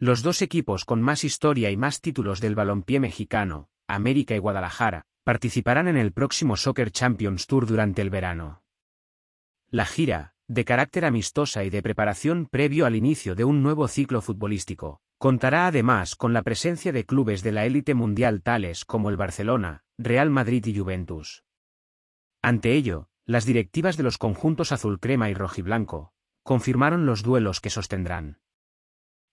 Los dos equipos con más historia y más títulos del balompié mexicano, América y Guadalajara, participarán en el próximo Soccer Champions Tour durante el verano. La gira, de carácter amistosa y de preparación previo al inicio de un nuevo ciclo futbolístico, contará además con la presencia de clubes de la élite mundial tales como el Barcelona, Real Madrid y Juventus. Ante ello, las directivas de los conjuntos azul crema y rojiblanco confirmaron los duelos que sostendrán.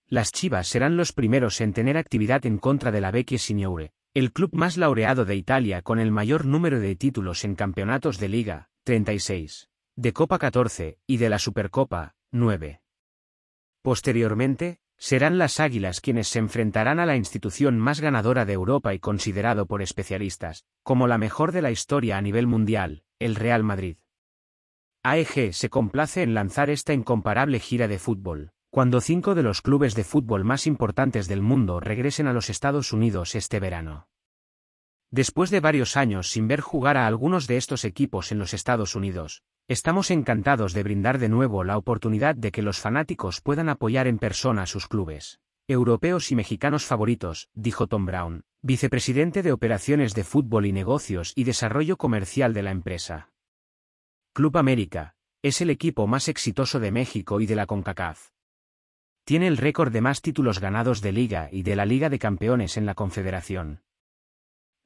Las Chivas serán los primeros en tener actividad en contra de la Vecchia Signore, el club más laureado de Italia con el mayor número de títulos en campeonatos de Liga, 36, de Copa 14 y de la Supercopa, 9. Posteriormente, serán las Águilas quienes se enfrentarán a la institución más ganadora de Europa y considerado por especialistas, como la mejor de la historia a nivel mundial, el Real Madrid. AEG se complace en lanzar esta incomparable gira de fútbol, cuando cinco de los clubes de fútbol más importantes del mundo regresen a los Estados Unidos este verano. Después de varios años sin ver jugar a algunos de estos equipos en los Estados Unidos, estamos encantados de brindar de nuevo la oportunidad de que los fanáticos puedan apoyar en persona a sus clubes. Europeos y mexicanos favoritos, dijo Tom Brown, vicepresidente de Operaciones de Fútbol y Negocios y Desarrollo Comercial de la empresa. Club América, es el equipo más exitoso de México y de la CONCACAF. Tiene el récord de más títulos ganados de Liga y de la Liga de Campeones en la Confederación.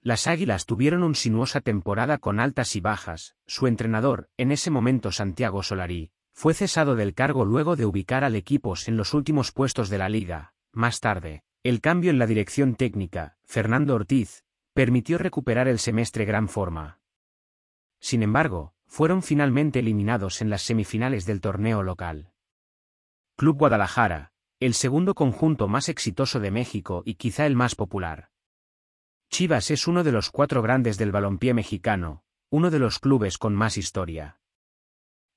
Las Águilas tuvieron una sinuosa temporada con altas y bajas, su entrenador, en ese momento Santiago Solari, fue cesado del cargo luego de ubicar al equipo en los últimos puestos de la liga. Más tarde, el cambio en la dirección técnica, Fernando Ortiz, permitió recuperar el semestre gran forma. Sin embargo, fueron finalmente eliminados en las semifinales del torneo local. Club Guadalajara, el segundo conjunto más exitoso de México y quizá el más popular. Chivas es uno de los cuatro grandes del balompié mexicano, uno de los clubes con más historia.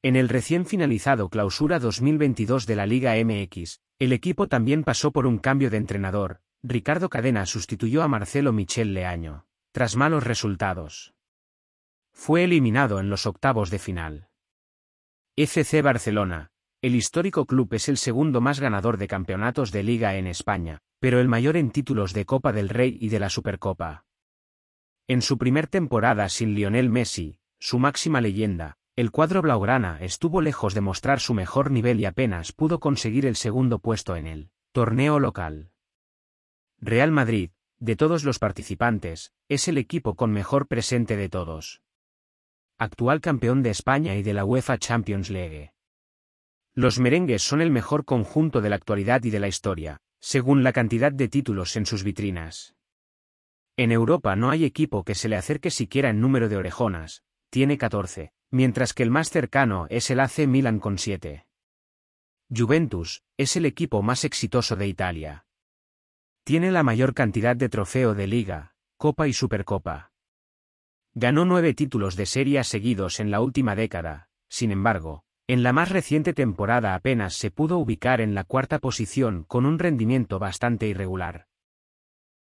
En el recién finalizado Clausura 2022 de la Liga MX, el equipo también pasó por un cambio de entrenador, Ricardo Cadena sustituyó a Marcelo Michel Leaño, tras malos resultados. Fue eliminado en los octavos de final. FC Barcelona, el histórico club es el segundo más ganador de campeonatos de liga en España, pero el mayor en títulos de Copa del Rey y de la Supercopa. En su primer temporada sin Lionel Messi, su máxima leyenda, el cuadro blaugrana estuvo lejos de mostrar su mejor nivel y apenas pudo conseguir el segundo puesto en el torneo local. Real Madrid, de todos los participantes, es el equipo con mejor presente de todos. Actual campeón de España y de la UEFA Champions League. Los merengues son el mejor conjunto de la actualidad y de la historia, según la cantidad de títulos en sus vitrinas. En Europa no hay equipo que se le acerque siquiera en número de orejonas, tiene 14, mientras que el más cercano es el AC Milan con 7. Juventus, es el equipo más exitoso de Italia. Tiene la mayor cantidad de trofeo de liga, copa y supercopa. Ganó nueve títulos de serie seguidos en la última década, sin embargo, en la más reciente temporada apenas se pudo ubicar en la cuarta posición con un rendimiento bastante irregular.